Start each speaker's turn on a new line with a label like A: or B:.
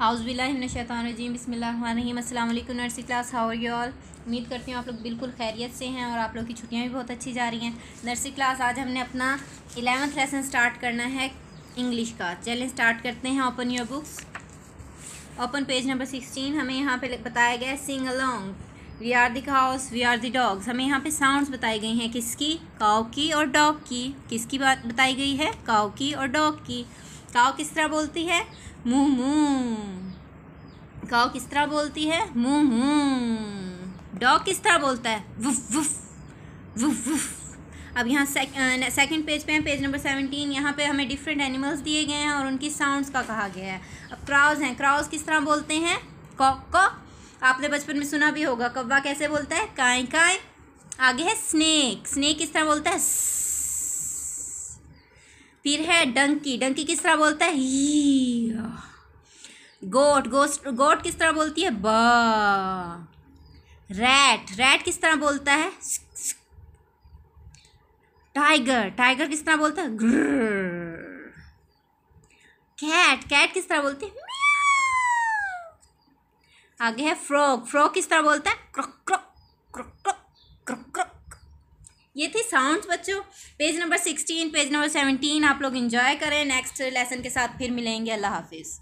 A: हाउसबिल्लाशैतरजीम बसमीम अल्लाम nursery class how you all उम्मीद करती हूँ आप लोग बिल्कुल खैरियत से हैं और आप लोग की छुट्टियाँ भी बहुत अच्छी जा रही हैं नर्सरी क्लास आज हमने अपना एलेवंथ लेसन स्टार्ट करना है इंग्लिश का चलें स्टार्ट करते हैं open your books open page number sixteen हमें यहाँ पर बताया गया है sing along we are the cows we are the dogs हमें यहाँ पे साउंड्स बताई गई हैं किसकी काओ की और डॉग की किसकी बात बताई गई है काव की और डॉग की काव किस तरह बोलती है मुँह मुँह काव किस तरह बोलती है मुँह मुँह डॉग किस तरह बोलता है वुफ वुफ वुफ वुफ अब यहाँ सेकंड पेज पे है पेज नंबर सेवनटीन यहाँ पे हमें डिफरेंट एनिमल्स दिए गए हैं और उनकी साउंड्स का कहा गया है अब क्राउज हैं क्राउज किस तरह बोलते हैं कॉक कॉक आपने बचपन में सुना भी होगा कब्बा कैसे बोलता है काय काय आगे है स्नेक स्नेक किस तरह बोलता है फिर है डंकी डंकी किस तरह बोलता है ही गोट गोस्ट गोट किस तरह बोलती है ब रैट रैट किस तरह बोलता है टाइगर टाइगर किस तरह बोलता है कैट कैट किस तरह बोलती है आगे है फ्रॉग फ्रॉग किस तरह बोलता है क्रॉक क्रॉक ये थे साउंड्स बच्चों page number sixteen page number seventeen आप लोग इन्जॉय करें नेक्स्ट लेसन के साथ फिर मिलेंगे अल्लाह हाफिज़